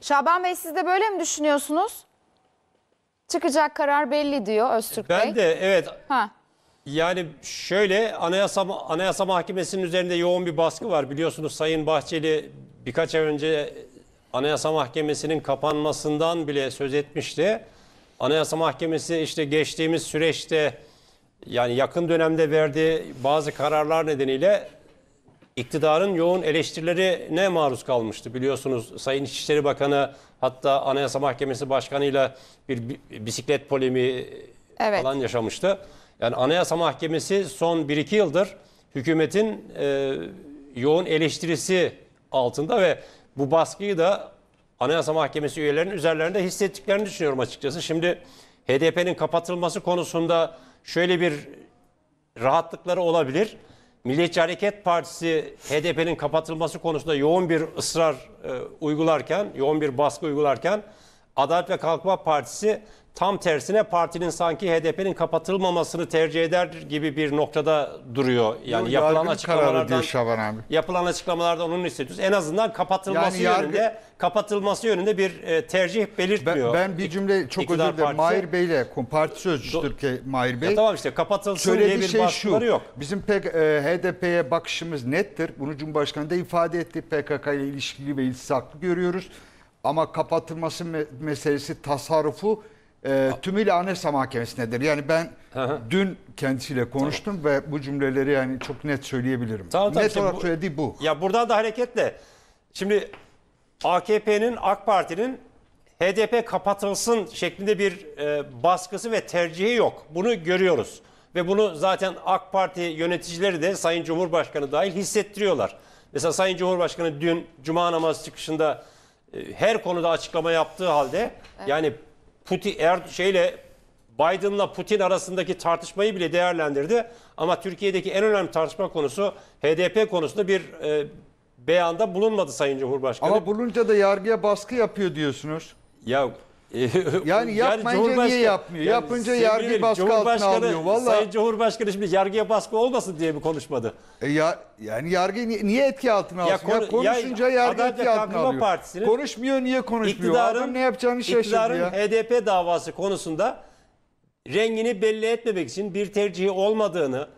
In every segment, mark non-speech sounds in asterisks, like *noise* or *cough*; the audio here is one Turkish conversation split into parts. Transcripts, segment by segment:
Şaban Bey siz de böyle mi düşünüyorsunuz? Çıkacak karar belli diyor Öztürk ben Bey. Ben de evet. Ha. Yani şöyle anayasa, anayasa Mahkemesi'nin üzerinde yoğun bir baskı var. Biliyorsunuz Sayın Bahçeli birkaç ay önce Anayasa Mahkemesi'nin kapanmasından bile söz etmişti. Anayasa Mahkemesi işte geçtiğimiz süreçte yani yakın dönemde verdiği bazı kararlar nedeniyle iktidarın yoğun eleştirilerine maruz kalmıştı. Biliyorsunuz Sayın İçişleri Bakanı hatta Anayasa Mahkemesi Başkanı'yla bir bisiklet polemi evet. falan yaşamıştı. Yani Anayasa Mahkemesi son 1-2 yıldır hükümetin e, yoğun eleştirisi altında ve bu baskıyı da Anayasa Mahkemesi üyelerinin üzerlerinde hissettiklerini düşünüyorum açıkçası. Şimdi HDP'nin kapatılması konusunda şöyle bir rahatlıkları olabilir. Milliyetçi Hareket Partisi HDP'nin kapatılması konusunda yoğun bir ısrar e, uygularken, yoğun bir baskı uygularken Adalet ve Kalkınma Partisi Tam tersine partinin sanki HDP'nin kapatılmamasını tercih eder gibi bir noktada duruyor. Yani Yo, yapılan açıklamalardan Şaban abi. yapılan açıklamalardan onu hissediyoruz. En azından kapatılması Yani yargı- yönünde kapatılması yönünde bir e, tercih belirtmiyor. Ben, ben bir cümle çok İktidar özür dilerim. partisi. Mahir Bey'le, parti sözcüsü ki Türkiye Mahir Bey. Ya tamam işte kapatılsın diye bir Söylediği şey şu. yok. Bizim pek e, HDP'ye bakışımız nettir. Bunu Cumhurbaşkanı da ifade etti. PKK ile ilişkili ve iltisaklı görüyoruz. Ama kapatılması me- meselesi tasarrufu e, tümüyle Anayasa Mahkemesi'nedir. Yani ben Hı dün kendisiyle konuştum ve bu cümleleri yani çok net söyleyebilirim. Tamam, net olarak bu- söylediği bu. Ya buradan da hareketle şimdi AKP'nin, AK Parti'nin HDP kapatılsın şeklinde bir e, baskısı ve tercihi yok. Bunu görüyoruz. Ve bunu zaten AK Parti yöneticileri de Sayın Cumhurbaşkanı dahil hissettiriyorlar. Mesela Sayın Cumhurbaşkanı dün cuma namazı çıkışında e, her konuda açıklama yaptığı halde yani Putin er, şeyle Biden'la Putin arasındaki tartışmayı bile değerlendirdi. Ama Türkiye'deki en önemli tartışma konusu HDP konusunda bir e, beyanda bulunmadı Sayın Cumhurbaşkanı. Ama bulunca da yargıya baskı yapıyor diyorsunuz. Ya e, yani yapmayınca yani niye yapmıyor? Yani Yapınca yargı baskı altına alıyor. Vallahi, Sayın Cumhurbaşkanı şimdi yargıya baskı olmasın diye mi konuşmadı? E ya, yani yargı niye, etki altına alsın? Ya, konu, ya konuşunca ya, yargı Adalet etki altına alıyor. Partisi'nin Konuşmuyor niye konuşmuyor? Adam ne yapacağını şaşırdı iktidarın ya. HDP davası konusunda rengini belli etmemek için bir tercihi olmadığını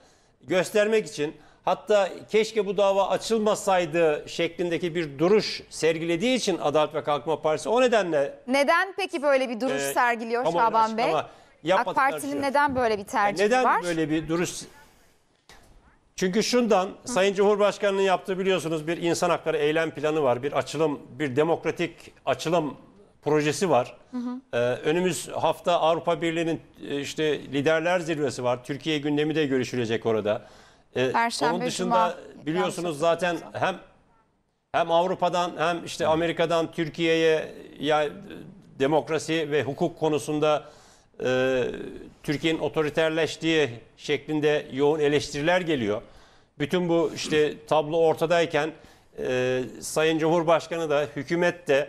göstermek için hatta keşke bu dava açılmasaydı şeklindeki bir duruş sergilediği için Adalet ve Kalkınma Partisi o nedenle... Neden peki böyle bir duruş e, sergiliyor Şaban Bey? Ama AK Parti'nin şey. neden böyle bir e, tercihi yani neden var? Neden böyle bir duruş... Çünkü şundan Hı. Sayın Cumhurbaşkanı'nın yaptığı biliyorsunuz bir insan hakları eylem planı var. Bir açılım, bir demokratik açılım projesi var. Hı hı. Ee, önümüz hafta Avrupa Birliği'nin e, işte liderler zirvesi var. Türkiye gündemi de görüşülecek orada. E, Perşembe, onun dışında Cuma, biliyorsunuz zaten hem hem Avrupa'dan hem işte Amerika'dan Türkiye'ye ya demokrasi ve hukuk konusunda e, Türkiye'nin otoriterleştiği şeklinde yoğun eleştiriler geliyor. Bütün bu işte tablo ortadayken e, Sayın Cumhurbaşkanı da hükümet de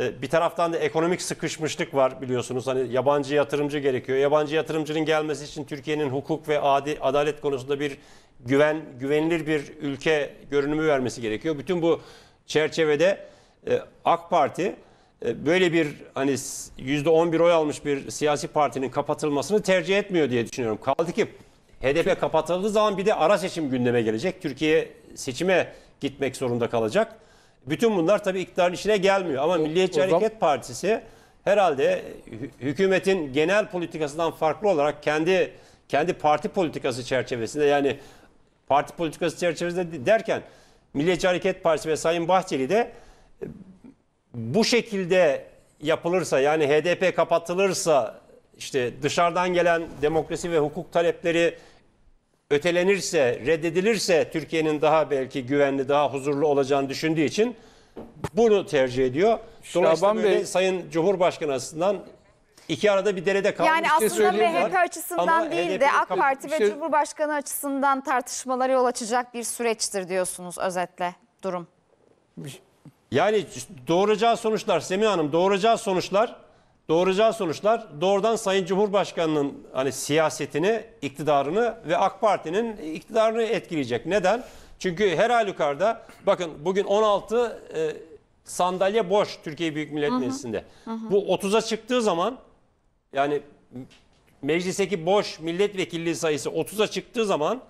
e, bir taraftan da ekonomik sıkışmışlık var biliyorsunuz. Hani yabancı yatırımcı gerekiyor. Yabancı yatırımcının gelmesi için Türkiye'nin hukuk ve adi, adalet konusunda bir güven güvenilir bir ülke görünümü vermesi gerekiyor. Bütün bu çerçevede e, AK Parti e, böyle bir hani %11 oy almış bir siyasi partinin kapatılmasını tercih etmiyor diye düşünüyorum. Kaldı ki HDP kapatıldığı zaman bir de ara seçim gündeme gelecek. Türkiye seçime gitmek zorunda kalacak. Bütün bunlar tabii iktidarın işine gelmiyor ama o, Milliyetçi o zaman... Partisi herhalde hükümetin genel politikasından farklı olarak kendi kendi parti politikası çerçevesinde yani Parti politikası çerçevesinde derken Milliyetçi Hareket Partisi ve Sayın Bahçeli de e, bu şekilde yapılırsa yani HDP kapatılırsa işte dışarıdan gelen demokrasi ve hukuk talepleri ötelenirse, reddedilirse Türkiye'nin daha belki güvenli, daha huzurlu olacağını düşündüğü için bunu tercih ediyor. Dolayısıyla böyle Bey, Sayın Cumhurbaşkanı açısından İki arada bir derede kalmış. Yani aslında MHP var. açısından Ama değil de AK Parti ve şey... Cumhurbaşkanı açısından tartışmaları yol açacak bir süreçtir diyorsunuz özetle durum. Yani doğuracağı sonuçlar Semih Hanım doğuracağı sonuçlar doğuracağı sonuçlar doğrudan Sayın Cumhurbaşkanı'nın hani siyasetini, iktidarını ve AK Parti'nin iktidarını etkileyecek. Neden? Çünkü her halükarda bakın bugün 16 e, sandalye boş Türkiye Büyük Millet Meclisi'nde. Bu 30'a çıktığı zaman yani meclisteki boş milletvekilliği sayısı 30'a çıktığı zaman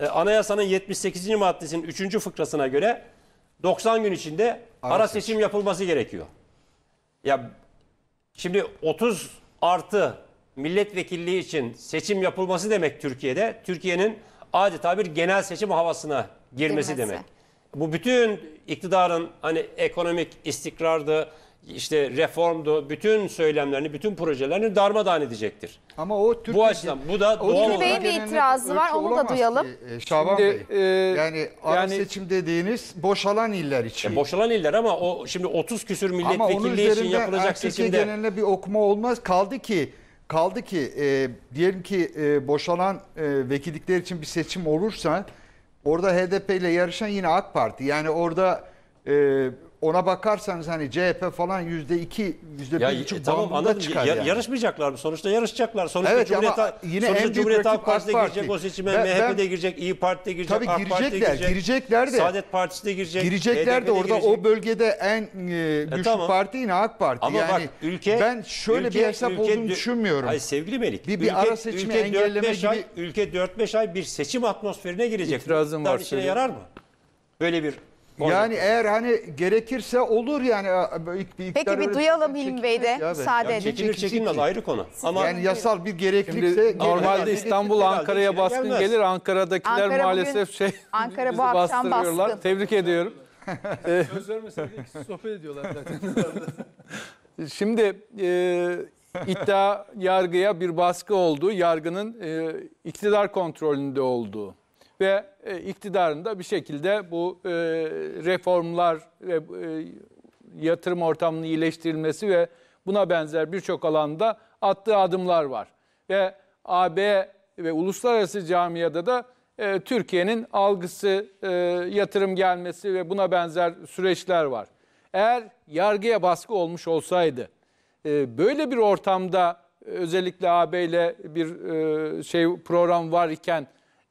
e, anayasanın 78. maddesinin 3. fıkrasına göre 90 gün içinde ara, ara seçim. seçim yapılması gerekiyor. Ya şimdi 30 artı milletvekilliği için seçim yapılması demek Türkiye'de Türkiye'nin adeta bir genel seçim havasına girmesi Girmezse. demek. Bu bütün iktidarın hani ekonomik istikrardı, işte reformdu, bütün söylemlerini, bütün projelerini darmadağın edecektir. Ama o Türkiye, bu açıdan bu da o doğal Türkiye olarak... Bey'in bir itirazı var, onu da duyalım. Ki, e, Şaban şimdi, Bey, e, yani ara yani, seçim dediğiniz boşalan iller için. E, boşalan iller ama o şimdi 30 küsür milletvekilliği için yapılacak Türkiye seçimde... Ama genelinde bir okuma olmaz. Kaldı ki kaldı ki e, diyelim ki e, boşalan e, vekillikler için bir seçim olursa orada HDP ile yarışan yine AK Parti. Yani orada... E, ona bakarsanız hani CHP falan yüzde iki, yüzde bir buçuk e, tamam, anladım. çıkar yani. Yarışmayacaklar mı? Sonuçta yarışacaklar. Sonuçta evet, Cumhuriyet, ama yine sonuçta Cumhuriyet Halk Partisi'ne girecek o seçime, ben, MHP'de ben, girecek, İyi Parti'de girecek, tabii AK girecekler, Parti'de girecek, girecekler de, Saadet Partisi de girecek. Girecekler de orada girecek. o bölgede en e, e güçlü e, tamam. parti yine AK Parti. Ama yani bak, ülke, ben şöyle ülke, bir hesap ülke, olduğunu düşünmüyorum. Hayır sevgili Melik. Bir, bir ülke, ara seçimi ülke engelleme gibi. ülke 4-5 ay bir seçim atmosferine girecek. İtirazım var. işine yarar mı? Böyle bir yani eğer hani gerekirse olur yani ilk bir Peki bir duyalım Hilmi Bey de müsaade edin. Çekilir çekilmez ayrı konu. Ama yani yasal bir gereklikse normalde İstanbul Ankara'ya şey baskın gelmez. gelir. Ankara'dakiler Ankara maalesef bugün, şey Ankara bu akşam baskın. Tebrik ediyorum. *laughs* Ee, Söz vermeseydi ikisi sohbet ediyorlar zaten. *laughs* Şimdi e, iddia yargıya bir baskı olduğu, yargının e, iktidar kontrolünde olduğu ve e, iktidarında bir şekilde bu e, reformlar ve e, yatırım ortamının iyileştirilmesi ve buna benzer birçok alanda attığı adımlar var. Ve AB ve uluslararası camiada da e, Türkiye'nin algısı, e, yatırım gelmesi ve buna benzer süreçler var. Eğer yargıya baskı olmuş olsaydı, e, böyle bir ortamda e, özellikle AB ile bir e, şey program var iken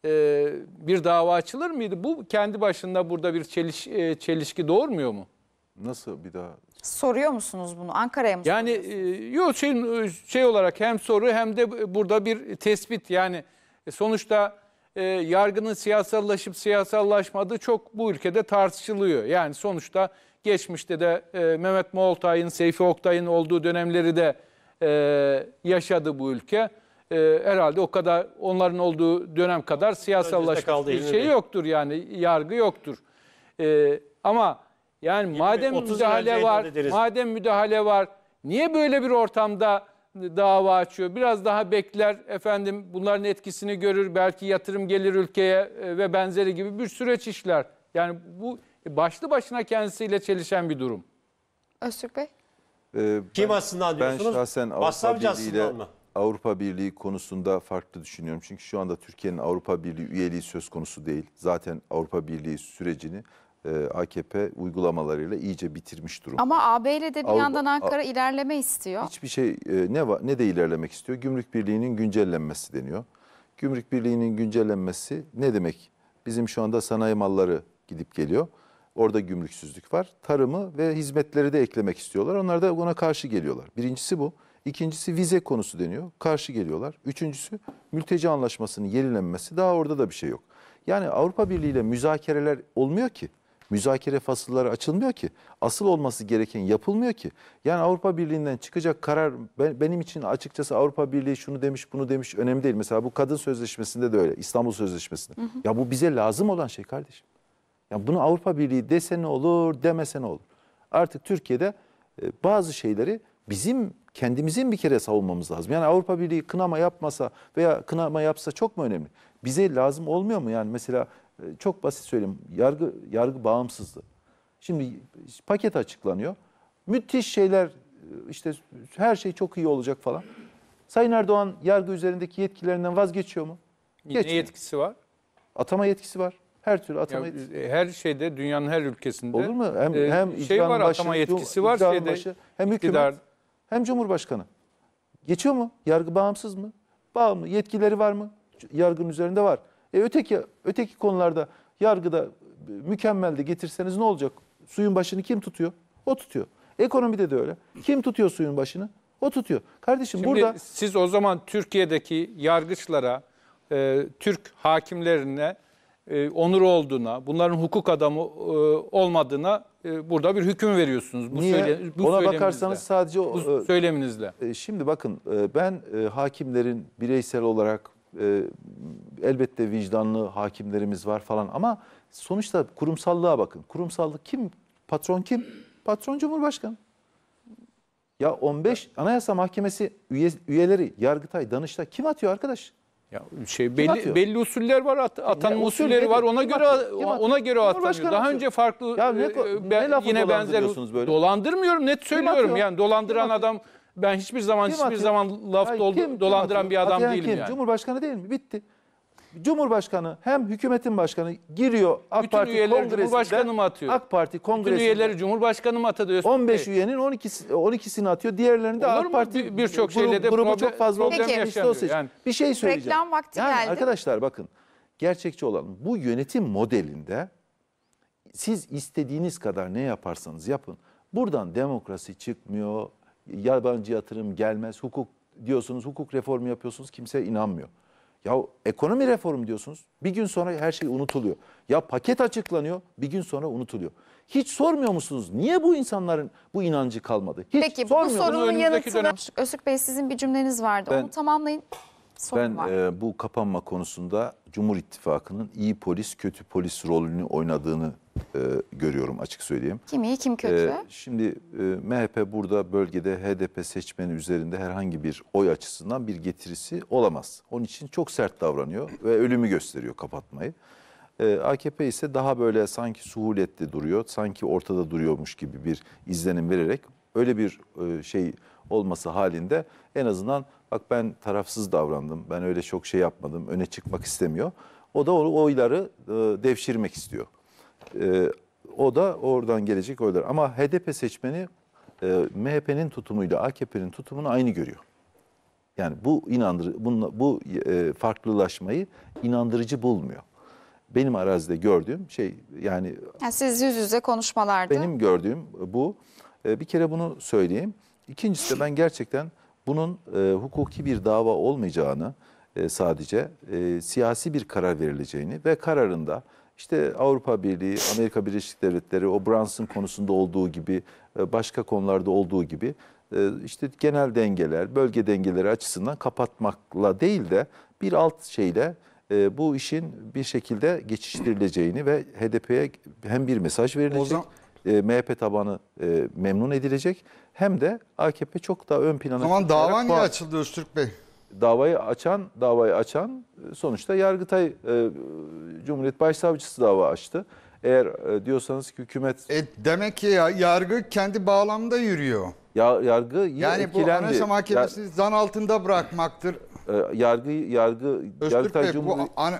e, bir dava açılır mıydı? Bu kendi başında burada bir çeliş, e, çelişki doğurmuyor mu? Nasıl bir daha? Soruyor musunuz bunu? Ankara'ya mı Yani e, yok şey, şey olarak hem soru hem de burada bir tespit. Yani e, sonuçta e, yargının siyasallaşıp siyasallaşmadığı çok bu ülkede tartışılıyor. Yani sonuçta geçmişte de e, Mehmet Moğoltay'ın, Seyfi Oktay'ın olduğu dönemleri de e, yaşadı bu ülke e, herhalde o kadar onların olduğu dönem kadar siyasallaşmış bir şey yoktur yani yargı yoktur. E, ama yani 20, madem müdahale var, madem müdahale var, niye böyle bir ortamda dava açıyor? Biraz daha bekler efendim bunların etkisini görür, belki yatırım gelir ülkeye e, ve benzeri gibi bir süreç işler. Yani bu başlı başına kendisiyle çelişen bir durum. Öztürk Bey. Ee, ben, Kim aslında diyorsunuz? Ben şahsen Avrupa Birliği Avrupa Birliği konusunda farklı düşünüyorum. Çünkü şu anda Türkiye'nin Avrupa Birliği üyeliği söz konusu değil. Zaten Avrupa Birliği sürecini e, AKP uygulamalarıyla iyice bitirmiş durum. Ama AB ile de bir Avrupa, yandan Ankara A ilerleme istiyor. Hiçbir şey e, ne var ne de ilerlemek istiyor. Gümrük Birliği'nin güncellenmesi deniyor. Gümrük Birliği'nin güncellenmesi ne demek? Bizim şu anda sanayi malları gidip geliyor. Orada gümrüksüzlük var. Tarımı ve hizmetleri de eklemek istiyorlar. Onlar da ona karşı geliyorlar. Birincisi bu. İkincisi vize konusu deniyor. Karşı geliyorlar. Üçüncüsü mülteci anlaşmasının yenilenmesi. Daha orada da bir şey yok. Yani Avrupa Birliği ile müzakereler olmuyor ki. Müzakere fasılları açılmıyor ki. Asıl olması gereken yapılmıyor ki. Yani Avrupa Birliği'nden çıkacak karar ben, benim için açıkçası Avrupa Birliği şunu demiş bunu demiş önemli değil. Mesela bu kadın sözleşmesinde de öyle İstanbul Sözleşmesi'nde. Hı hı. Ya bu bize lazım olan şey kardeşim. Ya bunu Avrupa Birliği dese ne olur demese ne olur. Artık Türkiye'de e, bazı şeyleri bizim kendimizin bir kere savunmamız lazım. Yani Avrupa Birliği kınama yapmasa veya kınama yapsa çok mu önemli? Bize lazım olmuyor mu? Yani mesela e, çok basit söyleyeyim. Yargı, yargı bağımsızlığı. Şimdi paket açıklanıyor. Müthiş şeyler e, işte her şey çok iyi olacak falan. Sayın Erdoğan yargı üzerindeki yetkilerinden vazgeçiyor mu? Geçmiyor. Ne yetkisi var? Atama yetkisi var. Her türlü atama ya, yetkisi. E, her şeyde dünyanın her ülkesinde. Olur mu? Hem, hem şey var atama yetkisi var şeyde başı, hem iktidar, hem Cumhurbaşkanı. Geçiyor mu? Yargı bağımsız mı? Bağımlı. Yetkileri var mı? Yargının üzerinde var. E öteki öteki konularda yargıda mükemmeldi getirseniz ne olacak? Suyun başını kim tutuyor? O tutuyor. Ekonomide de öyle. Kim tutuyor suyun başını? O tutuyor. Kardeşim Şimdi burada siz o zaman Türkiye'deki yargıçlara, e, Türk hakimlerine e, onur olduğuna, bunların hukuk adamı e, olmadığına e, burada bir hüküm veriyorsunuz. Bu Niye? Söyle, bu Ona bakarsanız sadece... Bu e, söyleminizle. E, şimdi bakın ben hakimlerin bireysel olarak elbette vicdanlı hakimlerimiz var falan ama sonuçta kurumsallığa bakın. Kurumsallık kim? Patron kim? Patron Cumhurbaşkanı. Ya 15 Anayasa Mahkemesi üye, üyeleri Yargıtay, Danıştay kim atıyor arkadaş? Ya şey belli atıyor? belli usuller var at, atan ya, usulleri var. Ona göre atıyor? ona göre atıyor. Daha önce farklı ya ne, e, e, ben, ne yine benzer böyle? dolandırmıyorum net söylüyorum. Yani dolandıran kim adam ben hiçbir zaman hiçbir zaman laf ya, dolandıran kim bir adam değilim kim? yani. Cumhurbaşkanı değil mi? Bitti. Cumhurbaşkanı hem hükümetin başkanı giriyor AK Bütün Parti üyeleri Cumhurbaşkanı mı atıyor? AK Parti kongresinde. Bütün üyeleri Cumhurbaşkanı mı atadı? 15 Bey? üyenin 12 12'sini atıyor. Diğerlerini de Olur AK mu? Parti birçok grubu, şeyle de grubu problem, çok fazla problem yaşanıyor. Yani. Bir şey söyleyeceğim. Reklam vakti yani geldi. Arkadaşlar bakın gerçekçi olalım. Bu yönetim modelinde siz istediğiniz kadar ne yaparsanız yapın. Buradan demokrasi çıkmıyor, yabancı yatırım gelmez, hukuk diyorsunuz, hukuk reformu yapıyorsunuz kimse inanmıyor. Ya ekonomi reformu diyorsunuz. Bir gün sonra her şey unutuluyor. Ya paket açıklanıyor. Bir gün sonra unutuluyor. Hiç sormuyor musunuz? Niye bu insanların bu inancı kalmadı? Hiç Peki bu sorunun yanıtını dönem... Özük Bey sizin bir cümleniz vardı. Ben, Onu tamamlayın. Sorun ben var. E, bu kapanma konusunda Cumhur İttifakı'nın iyi polis kötü polis rolünü oynadığını e, görüyorum açık söyleyeyim. Kim iyi kim e, kötü? E, şimdi e, MHP burada bölgede HDP seçmeni üzerinde herhangi bir oy açısından bir getirisi olamaz. Onun için çok sert davranıyor ve ölümü gösteriyor kapatmayı. E, AKP ise daha böyle sanki suhuletli duruyor, sanki ortada duruyormuş gibi bir izlenim vererek öyle bir e, şey olması halinde en azından bak ben tarafsız davrandım, ben öyle çok şey yapmadım, öne çıkmak istemiyor. O da o oyları e, devşirmek istiyor. E, o da oradan gelecek oylar. Ama HDP seçmeni e, MHP'nin tutumuyla AKP'nin tutumunu aynı görüyor. Yani bu inandır bununla, bu e, farklılaşmayı inandırıcı bulmuyor. Benim arazide gördüğüm şey yani, yani siz yüz yüze konuşmalarda benim gördüğüm bu. E, bir kere bunu söyleyeyim. İkincisi de ben gerçekten bunun e, hukuki bir dava olmayacağını e, sadece e, siyasi bir karar verileceğini ve kararında işte Avrupa Birliği, Amerika Birleşik Devletleri, o Brunson konusunda olduğu gibi, e, başka konularda olduğu gibi e, işte genel dengeler, bölge dengeleri açısından kapatmakla değil de bir alt şeyle e, bu işin bir şekilde geçiştirileceğini ve HDP'ye hem bir mesaj verilecek, zaman... MHP tabanı memnun edilecek hem de AKP çok daha ön plana... O zaman dava niye açıldı Öztürk Bey? davayı açan, davayı açan e, sonuçta Yargıtay e, Cumhuriyet Başsavcısı dava açtı. Eğer e, diyorsanız ki hükümet... E, demek ki ya, yargı kendi bağlamında yürüyor. Ya, yargı Yani etkilendi. bu Anayasa Mahkemesi'ni ya, zan altında bırakmaktır. E, yargı, yargı, Öztürk Yargıtay Bey, Cumhuriyet... Bu an... E,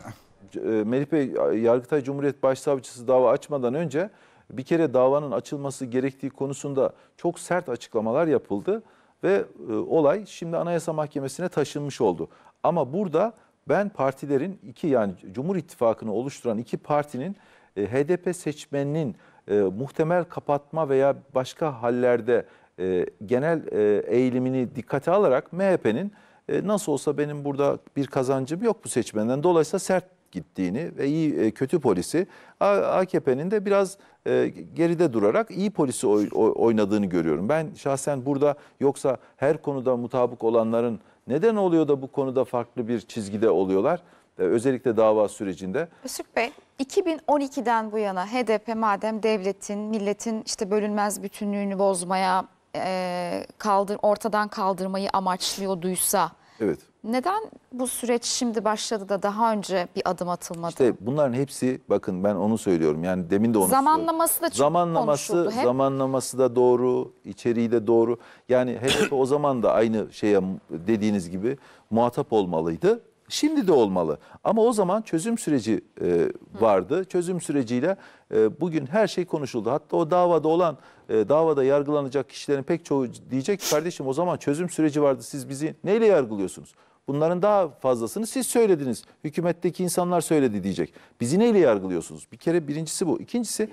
Melih Bey, Yargıtay Cumhuriyet Başsavcısı dava açmadan önce bir kere davanın açılması gerektiği konusunda çok sert açıklamalar yapıldı. Ve e, olay şimdi Anayasa Mahkemesi'ne taşınmış oldu. Ama burada ben partilerin iki yani Cumhur İttifakı'nı oluşturan iki partinin e, HDP seçmeninin e, muhtemel kapatma veya başka hallerde e, genel e, eğilimini dikkate alarak MHP'nin e, nasıl olsa benim burada bir kazancım yok bu seçmenden dolayısıyla sert gittiğini ve iyi e, kötü polisi AKP'nin de biraz e, geride durarak iyi polisi oynadığını görüyorum. Ben şahsen burada yoksa her konuda mutabık olanların neden oluyor da bu konuda farklı bir çizgide oluyorlar? E, özellikle dava sürecinde. Mesut Bey, 2012'den bu yana HDP madem devletin, milletin işte bölünmez bütünlüğünü bozmaya, kaldır, ortadan kaldırmayı amaçlıyor duysa. Evet. Neden bu süreç şimdi başladı da daha önce bir adım atılmadı? İşte bunların hepsi bakın ben onu söylüyorum. Yani demin de onu Zamanlaması da çok zamanlaması, konuşuldu hep. Zamanlaması da doğru, içeriği de doğru. Yani HDP *clears throat* o zaman da aynı şeye dediğiniz gibi muhatap olmalıydı. Şimdi de olmalı. Ama o zaman çözüm süreci e, vardı. Hı. Çözüm süreciyle e, bugün her şey konuşuldu. Hatta o davada olan, e, davada yargılanacak kişilerin pek çoğu diyecek kardeşim o zaman çözüm süreci vardı. Siz bizi neyle yargılıyorsunuz? Bunların daha fazlasını siz söylediniz. Hükümetteki insanlar söyledi diyecek. Bizi neyle yargılıyorsunuz? Bir kere birincisi bu. İkincisi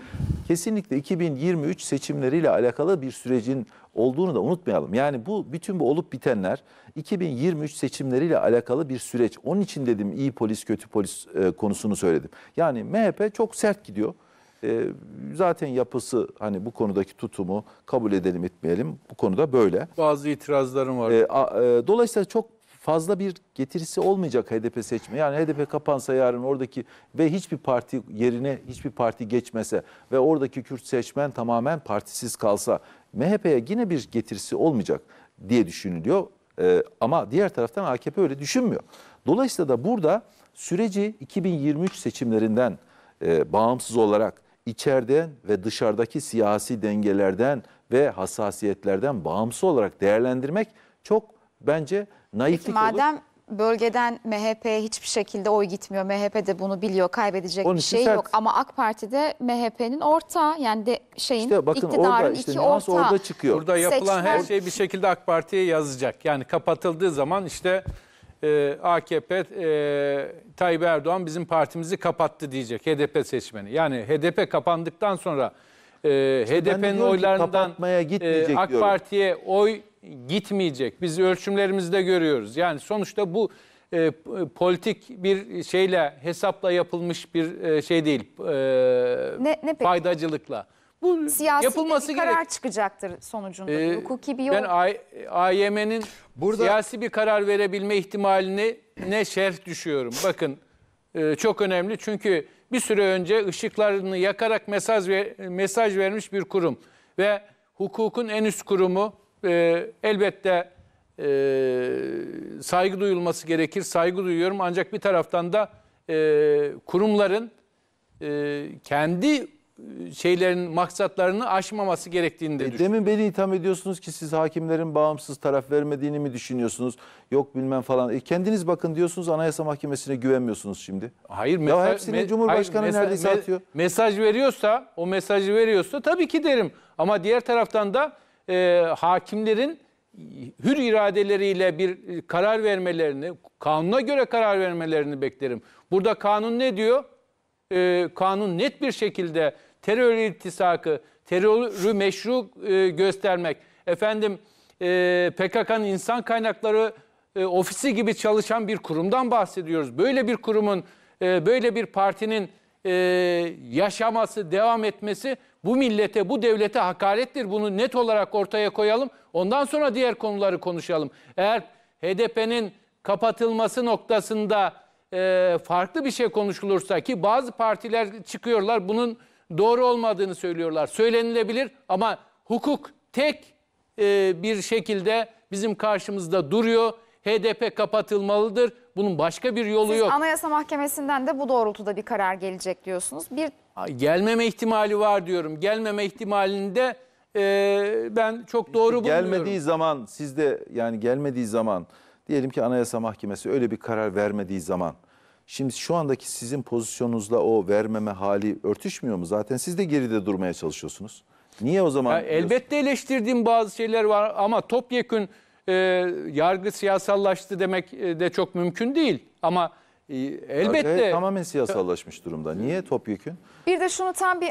kesinlikle 2023 seçimleriyle alakalı bir sürecin olduğunu da unutmayalım. Yani bu bütün bu olup bitenler 2023 seçimleriyle alakalı bir süreç. Onun için dedim iyi polis kötü polis e, konusunu söyledim. Yani MHP çok sert gidiyor. E, zaten yapısı hani bu konudaki tutumu kabul edelim etmeyelim bu konuda böyle. Bazı itirazlarım var. E, a, e, dolayısıyla çok fazla bir getirisi olmayacak HDP seçme. Yani HDP kapansa yarın oradaki ve hiçbir parti yerine hiçbir parti geçmese ve oradaki Kürt seçmen tamamen partisiz kalsa MHP'ye yine bir getirisi olmayacak diye düşünülüyor. Ee, ama diğer taraftan AKP öyle düşünmüyor. Dolayısıyla da burada süreci 2023 seçimlerinden e, bağımsız olarak içeriden ve dışarıdaki siyasi dengelerden ve hassasiyetlerden bağımsız olarak değerlendirmek çok bence naiflik Peki, madem olur. Bölgeden MHP hiçbir şekilde oy gitmiyor. MHP de bunu biliyor. Kaybedecek Onun bir şey sert. yok. Ama AK Parti'de MHP'nin orta, yani de şeyin işte bakın iktidarın orada, işte iki ortağı. orada çıkıyor. Burada yapılan Seçmen... her şey bir şekilde AK Parti'ye yazacak. Yani kapatıldığı zaman işte e, AKP e, Tayyip Erdoğan bizim partimizi kapattı diyecek HDP seçmeni. Yani HDP kapandıktan sonra e, işte HDP'nin oylarından e, AK Parti'ye oy gitmeyecek. Biz ölçümlerimizde görüyoruz. Yani sonuçta bu e, politik bir şeyle hesapla yapılmış bir e, şey değil. E, ne, ne faydacılıkla. Bu Siyasi yapılması bir karar gerek. çıkacaktır sonucunda. Ee, Hukuki bir yol. Ben AYM'nin Burada... siyasi bir karar verebilme ihtimalini ne şerh düşüyorum. Bakın e, çok önemli çünkü bir süre önce ışıklarını yakarak mesaj ver, mesaj vermiş bir kurum ve hukukun en üst kurumu e, elbette e, saygı duyulması gerekir. Saygı duyuyorum ancak bir taraftan da e, kurumların e, kendi e, şeylerin maksatlarını aşmaması gerektiğini de e, düşünüyorum. Demin beni itham ediyorsunuz ki siz hakimlerin bağımsız taraf vermediğini mi düşünüyorsunuz? Yok bilmem falan. E, kendiniz bakın diyorsunuz Anayasa Mahkemesi'ne güvenmiyorsunuz şimdi. Hayır. ya hepsini Cumhurbaşkanı hayır, mesa- neredeyse me- atıyor. Mesaj veriyorsa, o mesajı veriyorsa tabii ki derim. Ama diğer taraftan da e, hakimlerin hür iradeleriyle bir e, karar vermelerini, kanuna göre karar vermelerini beklerim. Burada kanun ne diyor? E, kanun net bir şekilde terör iltisakı, terörü meşru e, göstermek, efendim e, PKK'nın insan kaynakları e, ofisi gibi çalışan bir kurumdan bahsediyoruz. Böyle bir kurumun, e, böyle bir partinin e, yaşaması, devam etmesi bu millete, bu devlete hakarettir. Bunu net olarak ortaya koyalım. Ondan sonra diğer konuları konuşalım. Eğer HDP'nin kapatılması noktasında e, farklı bir şey konuşulursa ki bazı partiler çıkıyorlar bunun doğru olmadığını söylüyorlar. Söylenilebilir ama hukuk tek e, bir şekilde bizim karşımızda duruyor. HDP kapatılmalıdır. Bunun başka bir yolu Siz yok. Anayasa Mahkemesi'nden de bu doğrultuda bir karar gelecek diyorsunuz. Bir Gelmeme ihtimali var diyorum. Gelmeme ihtimalinde e, ben çok doğru işte bulmuyorum. Gelmediği zaman sizde yani gelmediği zaman diyelim ki Anayasa Mahkemesi öyle bir karar vermediği zaman Şimdi şu andaki sizin pozisyonunuzla o vermeme hali örtüşmüyor mu? Zaten siz de geride durmaya çalışıyorsunuz. Niye o zaman? Ya, elbette eleştirdiğim bazı şeyler var ama topyekün e, yargı siyasallaştı demek e, de çok mümkün değil. Ama elbette... Tamamen siyasallaşmış durumda. Niye topyekün? Bir de şunu tam bir